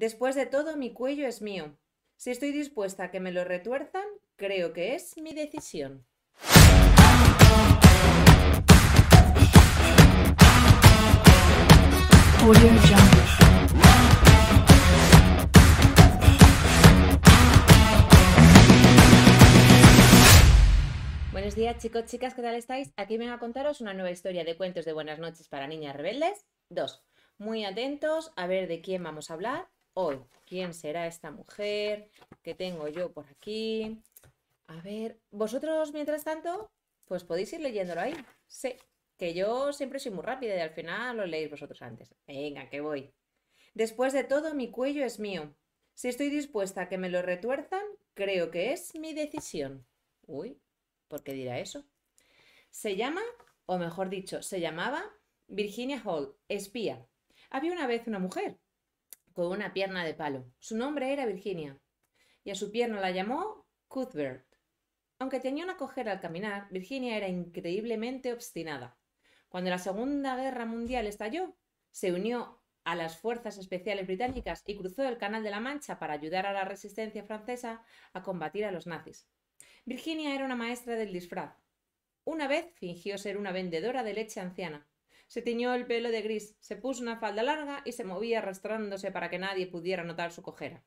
Después de todo, mi cuello es mío. Si estoy dispuesta a que me lo retuerzan, creo que es mi decisión. Buenos días chicos, chicas, ¿qué tal estáis? Aquí vengo a contaros una nueva historia de cuentos de buenas noches para niñas rebeldes 2. Muy atentos a ver de quién vamos a hablar ¿Quién será esta mujer? que tengo yo por aquí? A ver, vosotros mientras tanto, pues podéis ir leyéndolo ahí. sé que yo siempre soy muy rápida y al final lo leéis vosotros antes. Venga, que voy. Después de todo, mi cuello es mío. Si estoy dispuesta a que me lo retuerzan, creo que es mi decisión. Uy, ¿por qué dirá eso? Se llama, o mejor dicho, se llamaba Virginia Hall, espía. Había una vez una mujer una pierna de palo. Su nombre era Virginia, y a su pierna la llamó Cuthbert. Aunque tenía una cojera al caminar, Virginia era increíblemente obstinada. Cuando la Segunda Guerra Mundial estalló, se unió a las fuerzas especiales británicas y cruzó el Canal de la Mancha para ayudar a la resistencia francesa a combatir a los nazis. Virginia era una maestra del disfraz. Una vez fingió ser una vendedora de leche anciana se tiñó el pelo de gris, se puso una falda larga y se movía arrastrándose para que nadie pudiera notar su cojera.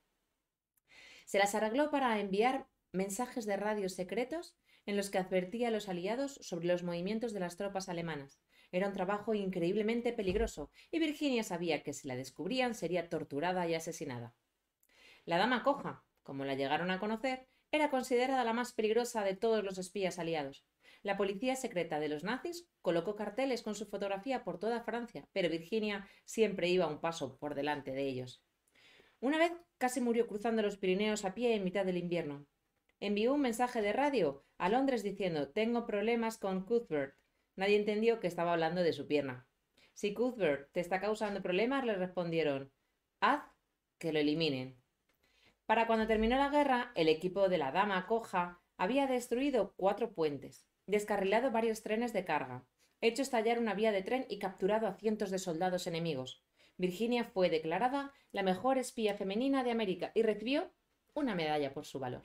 Se las arregló para enviar mensajes de radio secretos en los que advertía a los aliados sobre los movimientos de las tropas alemanas. Era un trabajo increíblemente peligroso, y Virginia sabía que si la descubrían sería torturada y asesinada. La dama coja, como la llegaron a conocer, era considerada la más peligrosa de todos los espías aliados. La policía secreta de los nazis colocó carteles con su fotografía por toda Francia, pero Virginia siempre iba un paso por delante de ellos. Una vez casi murió cruzando los Pirineos a pie en mitad del invierno. Envió un mensaje de radio a Londres diciendo Tengo problemas con Cuthbert. Nadie entendió que estaba hablando de su pierna. Si Cuthbert te está causando problemas, le respondieron Haz que lo eliminen. Para cuando terminó la guerra, el equipo de la Dama Coja había destruido cuatro puentes descarrilado varios trenes de carga, hecho estallar una vía de tren y capturado a cientos de soldados enemigos. Virginia fue declarada la mejor espía femenina de América y recibió una medalla por su valor.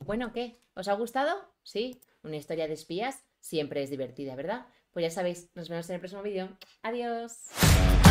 Bueno, ¿qué? ¿Os ha gustado? Sí, una historia de espías siempre es divertida, ¿verdad? Pues ya sabéis, nos vemos en el próximo vídeo. Adiós.